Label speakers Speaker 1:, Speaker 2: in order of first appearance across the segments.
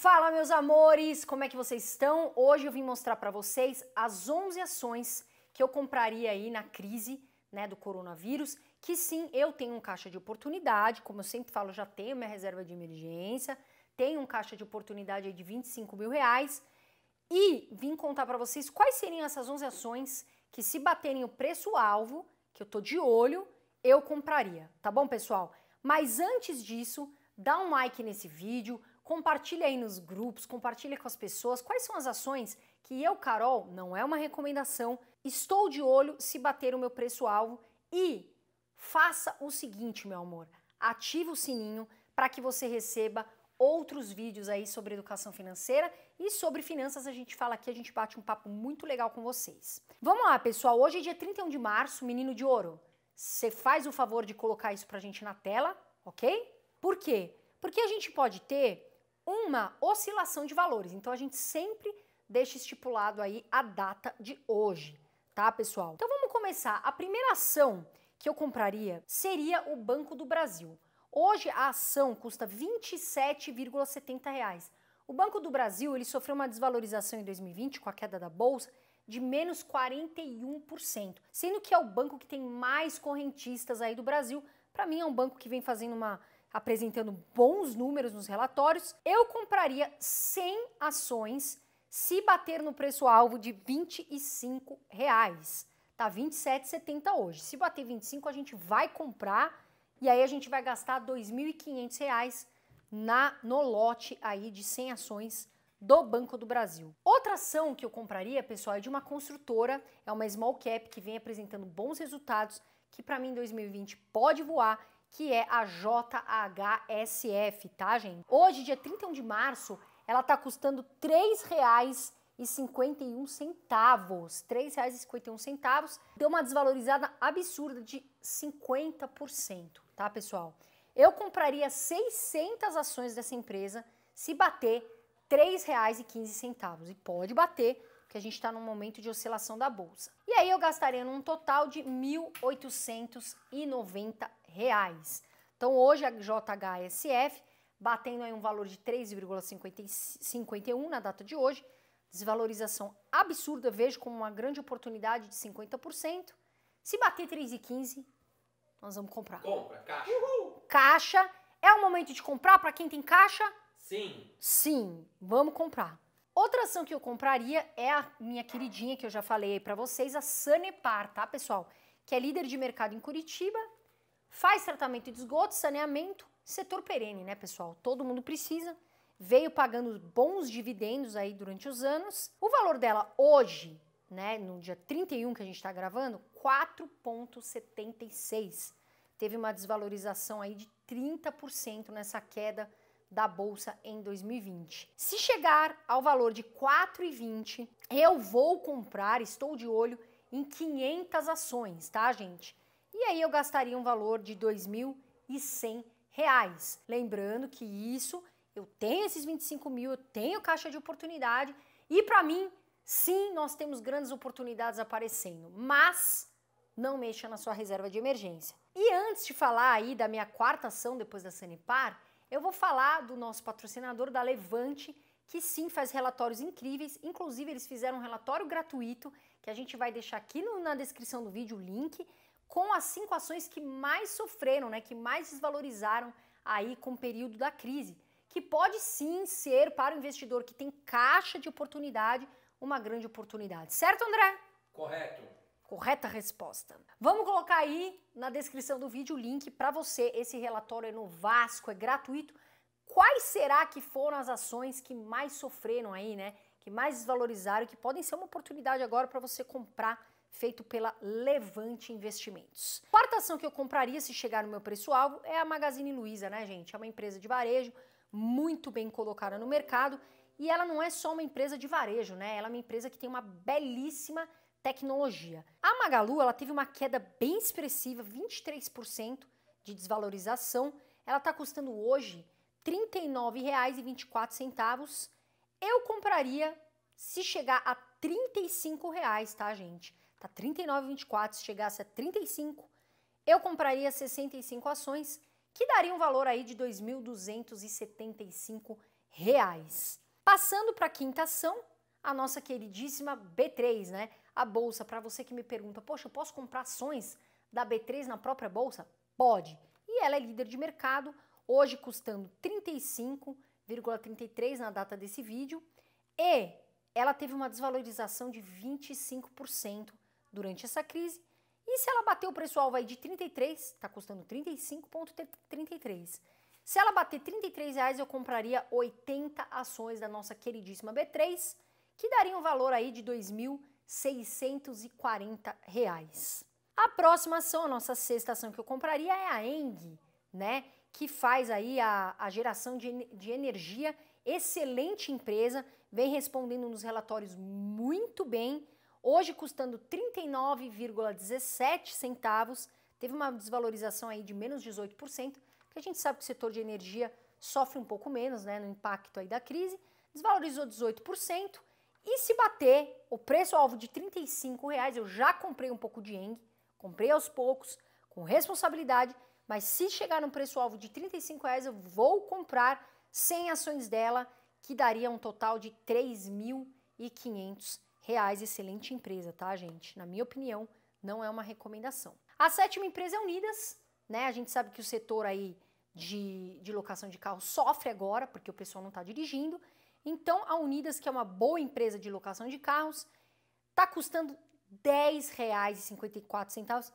Speaker 1: Fala, meus amores, como é que vocês estão? Hoje eu vim mostrar para vocês as 11 ações que eu compraria aí na crise, né, do coronavírus, que sim, eu tenho um caixa de oportunidade, como eu sempre falo, já tenho minha reserva de emergência, tenho um caixa de oportunidade de 25 mil reais e vim contar para vocês quais seriam essas 11 ações que se baterem o preço-alvo, que eu tô de olho, eu compraria, tá bom, pessoal? Mas antes disso, dá um like nesse vídeo, Compartilha aí nos grupos, compartilha com as pessoas quais são as ações que eu, Carol, não é uma recomendação, estou de olho se bater o meu preço-alvo e faça o seguinte, meu amor, ative o sininho para que você receba outros vídeos aí sobre educação financeira e sobre finanças a gente fala aqui, a gente bate um papo muito legal com vocês. Vamos lá, pessoal, hoje é dia 31 de março, menino de ouro. Você faz o favor de colocar isso pra gente na tela, ok? Por quê? Porque a gente pode ter uma oscilação de valores. Então a gente sempre deixa estipulado aí a data de hoje, tá, pessoal? Então vamos começar. A primeira ação que eu compraria seria o Banco do Brasil. Hoje a ação custa R$ 27,70. O Banco do Brasil, ele sofreu uma desvalorização em 2020 com a queda da bolsa de menos 41%, sendo que é o banco que tem mais correntistas aí do Brasil. Para mim é um banco que vem fazendo uma apresentando bons números nos relatórios, eu compraria 100 ações se bater no preço-alvo de R$ 25. Reais. Tá 27,70 hoje. Se bater 25, a gente vai comprar e aí a gente vai gastar R$ reais na no lote aí de 100 ações do Banco do Brasil. Outra ação que eu compraria, pessoal, é de uma construtora, é uma small cap que vem apresentando bons resultados, que para mim em 2020 pode voar que é a JHSF, tá, gente? Hoje, dia 31 de março, ela tá custando R$ 3,51. R$ 3,51. Deu uma desvalorizada absurda de 50%, tá, pessoal? Eu compraria 600 ações dessa empresa se bater R$ 3,15. E pode bater, porque a gente está num momento de oscilação da bolsa. E aí eu gastaria num total de R$ 1.890 reais. Então hoje a JHSF batendo aí um valor de 3,51 na data de hoje, desvalorização absurda, vejo como uma grande oportunidade de 50%. Se bater 3,15, nós vamos comprar. Compra, caixa. Uhul. Caixa é o momento de comprar para quem tem caixa? Sim. Sim, vamos comprar. Outra ação que eu compraria é a minha queridinha que eu já falei para vocês, a Sanepar, tá, pessoal? Que é líder de mercado em Curitiba faz tratamento de esgoto, saneamento, setor perene, né, pessoal? Todo mundo precisa. Veio pagando bons dividendos aí durante os anos. O valor dela hoje, né, no dia 31 que a gente está gravando, 4,76. Teve uma desvalorização aí de 30% nessa queda da bolsa em 2020. Se chegar ao valor de 4,20, eu vou comprar, estou de olho em 500 ações, tá, gente? E aí eu gastaria um valor de R$ 2.100. Lembrando que isso, eu tenho esses 25 mil, eu tenho caixa de oportunidade e para mim, sim, nós temos grandes oportunidades aparecendo, mas não mexa na sua reserva de emergência. E antes de falar aí da minha quarta ação depois da Sanepar, eu vou falar do nosso patrocinador da Levante, que sim faz relatórios incríveis. Inclusive, eles fizeram um relatório gratuito que a gente vai deixar aqui no, na descrição do vídeo o link com as cinco ações que mais sofreram, né, que mais desvalorizaram aí com o período da crise, que pode sim ser para o investidor que tem caixa de oportunidade uma grande oportunidade. Certo, André? Correto. Correta resposta. Vamos colocar aí na descrição do vídeo o link para você. Esse relatório é no Vasco, é gratuito. Quais será que foram as ações que mais sofreram aí, né? Que mais desvalorizaram, que podem ser uma oportunidade agora para você comprar feito pela Levante Investimentos. Quarta ação que eu compraria se chegar no meu preço-alvo é a Magazine Luiza, né, gente? É uma empresa de varejo muito bem colocada no mercado e ela não é só uma empresa de varejo, né? Ela é uma empresa que tem uma belíssima tecnologia. A Magalu, ela teve uma queda bem expressiva, 23% de desvalorização. Ela está custando hoje R$ 39,24. Eu compraria se chegar a R$ 35, reais, tá, gente? Tá 39,24, se chegasse a 35, eu compraria 65 ações, que daria um valor aí de R$ 2.275. Passando para a quinta ação, a nossa queridíssima B3, né? A bolsa, para você que me pergunta, poxa, eu posso comprar ações da B3 na própria bolsa? Pode. E ela é líder de mercado, hoje custando 35,33 na data desse vídeo, e ela teve uma desvalorização de 25% durante essa crise. E se ela bater o preço alvo aí de 33, está custando 35,33. Se ela bater 33 reais, eu compraria 80 ações da nossa queridíssima B3, que daria um valor aí de 2.640 reais. A próxima ação, a nossa sexta ação que eu compraria é a Eng, né? Que faz aí a, a geração de, de energia. Excelente empresa, vem respondendo nos relatórios muito bem hoje custando 39,17 centavos, teve uma desvalorização aí de menos 18%, Que a gente sabe que o setor de energia sofre um pouco menos, né, no impacto aí da crise, desvalorizou 18%, e se bater o preço alvo de 35 reais, eu já comprei um pouco de Eng, comprei aos poucos, com responsabilidade, mas se chegar no preço alvo de 35 reais, eu vou comprar 100 ações dela, que daria um total de 3.500 reais. Excelente empresa, tá, gente? Na minha opinião, não é uma recomendação. A sétima empresa é Unidas, né? A gente sabe que o setor aí de, de locação de carro sofre agora, porque o pessoal não está dirigindo. Então, a Unidas, que é uma boa empresa de locação de carros, está custando R$10,54.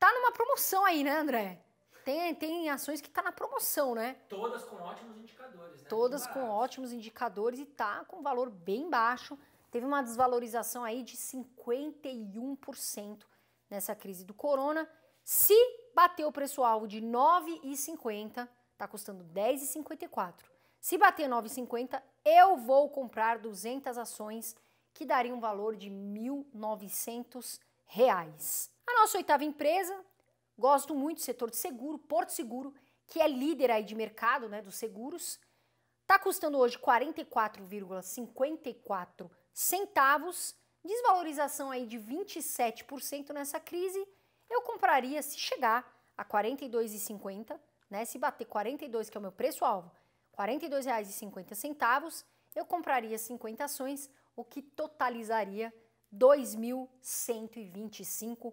Speaker 1: Tá numa promoção aí, né, André? Tem, tem ações que está na promoção, né? Todas com ótimos indicadores, né? Todas com ótimos indicadores e tá com valor bem baixo teve uma desvalorização aí de 51% nessa crise do corona. Se bater o preço-alvo de 9,50, está custando 10,54. Se bater 9,50, eu vou comprar 200 ações que daria um valor de R$ 1.900. A nossa oitava empresa, gosto muito do setor de seguro, Porto Seguro, que é líder aí de mercado, né, dos seguros. está custando hoje 44,54 centavos, desvalorização aí de 27% nessa crise, eu compraria se chegar a 42,50, né? Se bater 42, que é o meu preço alvo, R$ 42,50, eu compraria 50 ações, o que totalizaria R$ 2.125.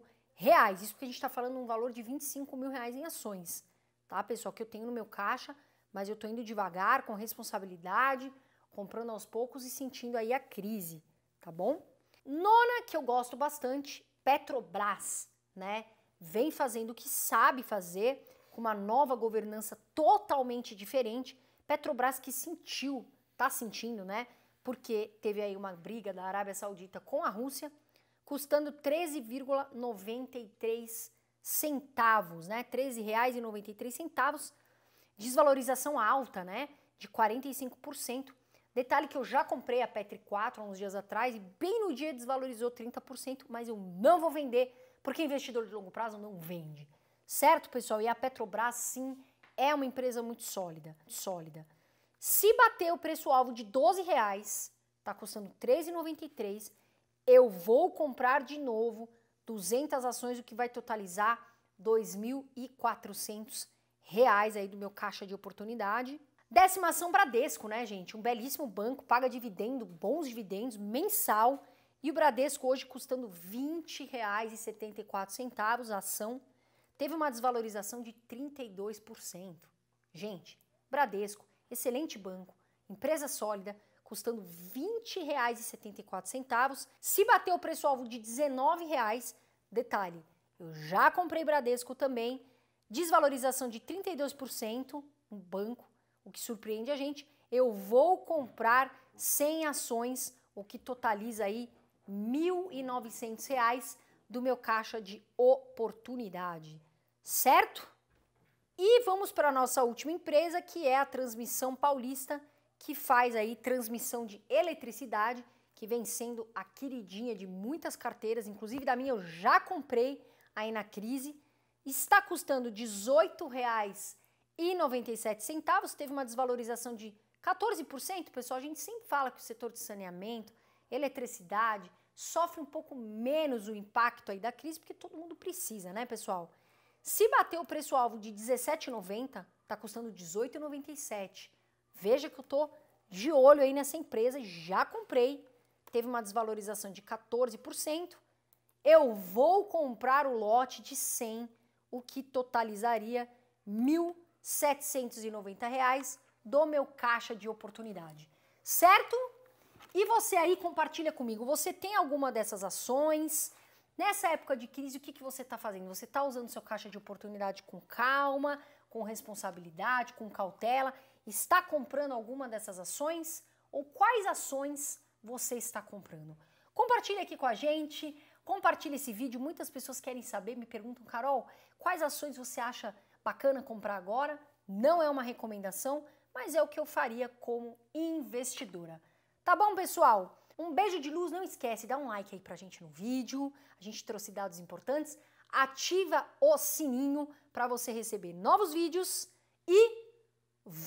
Speaker 1: Isso porque a gente está falando um valor de 25 mil reais em ações, tá, pessoal? Que eu tenho no meu caixa, mas eu estou indo devagar, com responsabilidade, comprando aos poucos e sentindo aí a crise, tá bom? Nona que eu gosto bastante, Petrobras, né? Vem fazendo o que sabe fazer, com uma nova governança totalmente diferente. Petrobras que sentiu, tá sentindo, né? Porque teve aí uma briga da Arábia Saudita com a Rússia, custando 13,93 centavos, né? 13 reais e 93 centavos. desvalorização alta, né? De 45%. Detalhe que eu já comprei a Petri 4 há uns dias atrás e bem no dia desvalorizou 30%, mas eu não vou vender, porque investidor de longo prazo não vende. Certo, pessoal? E a Petrobras sim é uma empresa muito sólida, sólida. Se bater o preço alvo de 12 reais, tá custando 13,93, eu vou comprar de novo 200 ações, o que vai totalizar 2.400 reais aí do meu caixa de oportunidade. Décima ação Bradesco, né, gente? Um belíssimo banco, paga dividendo, bons dividendos, mensal. E o Bradesco hoje custando R$ 20,74 a ação, teve uma desvalorização de 32%. Gente, Bradesco, excelente banco, empresa sólida, custando R$ 20,74. Se bater o preço-alvo de R$ 19,00, detalhe, eu já comprei Bradesco também, desvalorização de 32%, um banco o que surpreende a gente, eu vou comprar 100 ações, o que totaliza aí R$ 1.900 do meu caixa de oportunidade, certo? E vamos para a nossa última empresa, que é a Transmissão Paulista, que faz aí transmissão de eletricidade, que vem sendo a queridinha de muitas carteiras, inclusive da minha eu já comprei aí na crise. Está custando R$ 18,00 centavos teve uma desvalorização de 14%. Pessoal, a gente sempre fala que o setor de saneamento, eletricidade, sofre um pouco menos o impacto aí da crise, porque todo mundo precisa, né, pessoal? Se bater o preço-alvo de 17,90, tá custando 18,97. Veja que eu tô de olho aí nessa empresa, já comprei, teve uma desvalorização de 14%. Eu vou comprar o lote de 100, o que totalizaria 1.000 790 reais do meu caixa de oportunidade, certo? E você aí compartilha comigo, você tem alguma dessas ações? Nessa época de crise, o que, que você está fazendo? Você está usando seu caixa de oportunidade com calma, com responsabilidade, com cautela? Está comprando alguma dessas ações? Ou quais ações você está comprando? Compartilhe aqui com a gente, compartilhe esse vídeo. Muitas pessoas querem saber, me perguntam, Carol, quais ações você acha bacana comprar agora, não é uma recomendação, mas é o que eu faria como investidora. Tá bom, pessoal? Um beijo de luz, não esquece, dá um like aí pra gente no vídeo. A gente trouxe dados importantes. Ativa o sininho para você receber novos vídeos e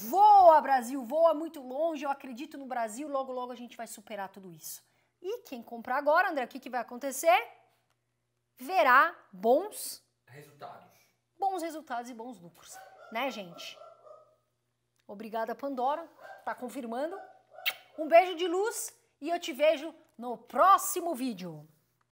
Speaker 1: voa Brasil, voa muito longe. Eu acredito no Brasil, logo logo a gente vai superar tudo isso. E quem comprar agora, André, o que, que vai acontecer? Verá bons resultados bons resultados e bons lucros, né, gente? Obrigada, Pandora, tá confirmando. Um beijo de luz e eu te vejo no próximo vídeo.